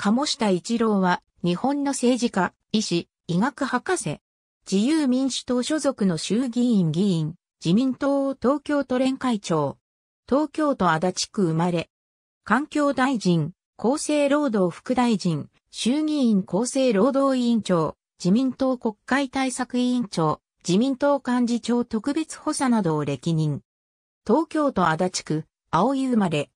鴨下一郎は、日本の政治家、医師、医学博士。自由民主党所属の衆議院議員、自民党東京都連会長。東京都足立区生まれ。環境大臣、厚生労働副大臣、衆議院厚生労働委員長、自民党国会対策委員長、自民党幹事長特別補佐などを歴任。東京都足立区、青井生まれ。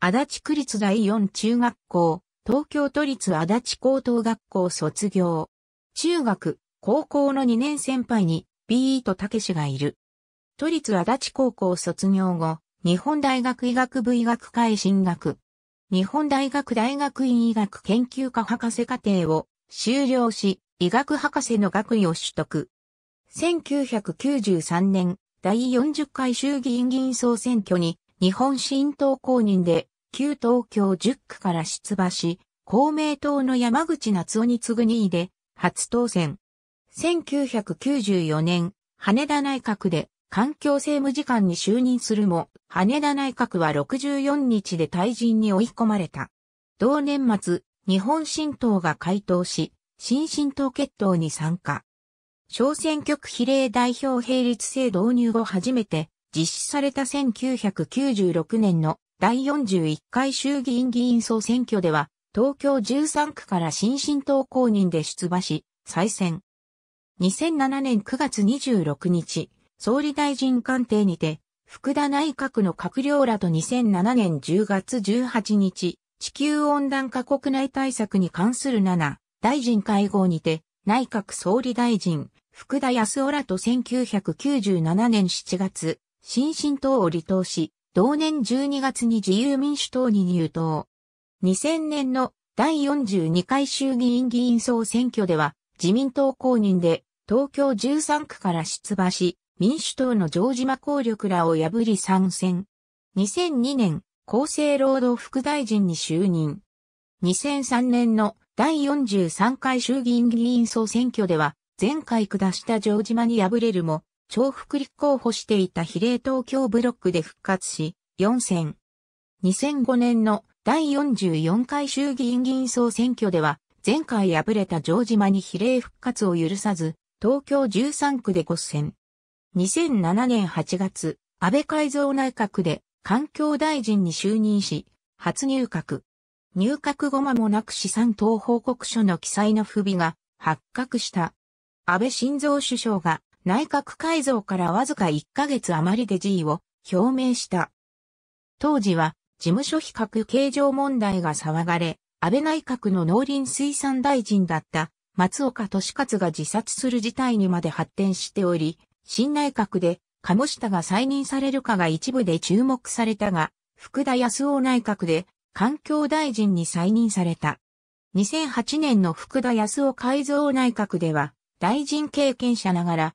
足立区立第四中学校、東京都立足立高等学校卒業。中学、高校の2年先輩に、ビートたけしがいる。都立足立高校卒業後、日本大学医学部医学科へ進学。日本大学大学院医学研究科博士課程を修了し、医学博士の学位を取得。1993年、第40回衆議院議員総選挙に日本新党公認で、旧東京10区から出馬し、公明党の山口夏夫に次ぐ2位で、初当選。1994年、羽田内閣で環境政務次官に就任するも、羽田内閣は64日で退陣に追い込まれた。同年末、日本新党が回答し、新新党決闘に参加。小選挙区比例代表並立制導入後初めて実施された1996年の第41回衆議院議員総選挙では東京13区から新進党公認で出馬し、再選。2007年9月26日、総理大臣官邸にて、福田内閣の閣僚らと2007年10月18日、地球温暖化国内対策に関する7、大臣会合にて、内閣総理大臣、福田康夫らと1997年7月、新進党を離党し、同年12月に自由民主党に入党。2000年の第42回衆議院議員総選挙では自民党公認で東京13区から出馬し、民主党の城島公力らを破り参戦。2002年、厚生労働副大臣に就任。2003年の第43回衆議院議員総選挙では、前回下した城島に敗れるも、重複立候補していた比例東京ブロックで復活し、4選。2005年の第44回衆議院議員総選挙では、前回敗れた城島に比例復活を許さず、東京13区で5選。2007年8月、安倍改造内閣で環境大臣に就任し、初入閣。入閣後間もなく資産等報告書の記載の不備が発覚した。安倍晋三首相が内閣改造からわずか1ヶ月余りで辞意を表明した。当時は事務所比較形状問題が騒がれ、安倍内閣の農林水産大臣だった松岡敏勝が自殺する事態にまで発展しており、新内閣で鴨下が再任されるかが一部で注目されたが、福田康夫内閣で環境大臣に再任された。2008年の福田康夫改造内閣では、大臣経験者ながら、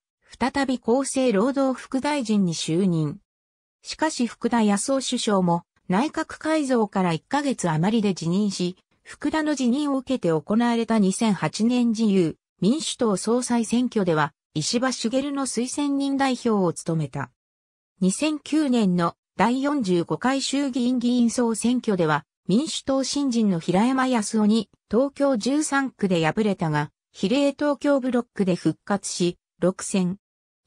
再び厚生労働副大臣に就任。しかし福田康夫首相も、内閣改造から1ヶ月余りで辞任し、福田の辞任を受けて行われた2008年自由民主党総裁選挙では石破茂の推薦人代表を務めた。2009年の第45回衆議院議員総選挙では民主党新人の平山康夫に東京13区で敗れたが、比例東京ブロックで復活し、6選。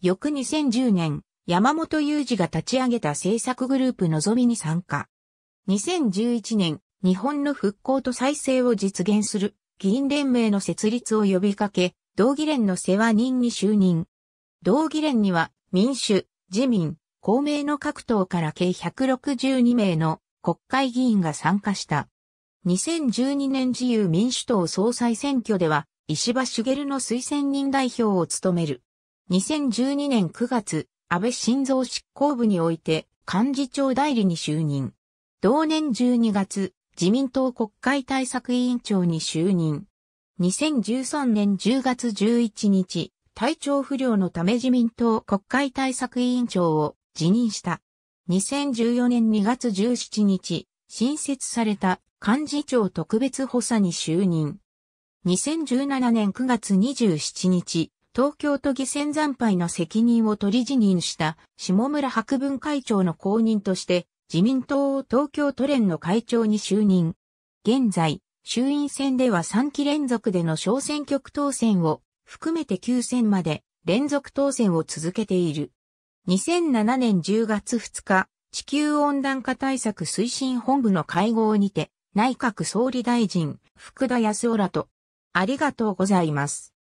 翌2010年、山本雄二が立ち上げた政策グループのぞみに参加。2011年、日本の復興と再生を実現する議員連盟の設立を呼びかけ、同議連の世話人に就任。同議連には民主、自民、公明の各党から計162名の国会議員が参加した。2012年自由民主党総裁選挙では石破茂の推薦人代表を務める。2012年9月、安倍晋三執行部において幹事長代理に就任。同年12月、自民党国会対策委員長に就任。2013年10月11日、体調不良のため自民党国会対策委員長を辞任した。2014年2月17日、新設された幹事長特別補佐に就任。2017年9月27日、東京都議選惨敗の責任を取り辞任した下村博文会長の後任として自民党東京都連の会長に就任。現在、衆院選では3期連続での小選挙区当選を含めて9選まで連続当選を続けている。2007年10月2日、地球温暖化対策推進本部の会合にて、内閣総理大臣、福田康夫らと、ありがとうございます。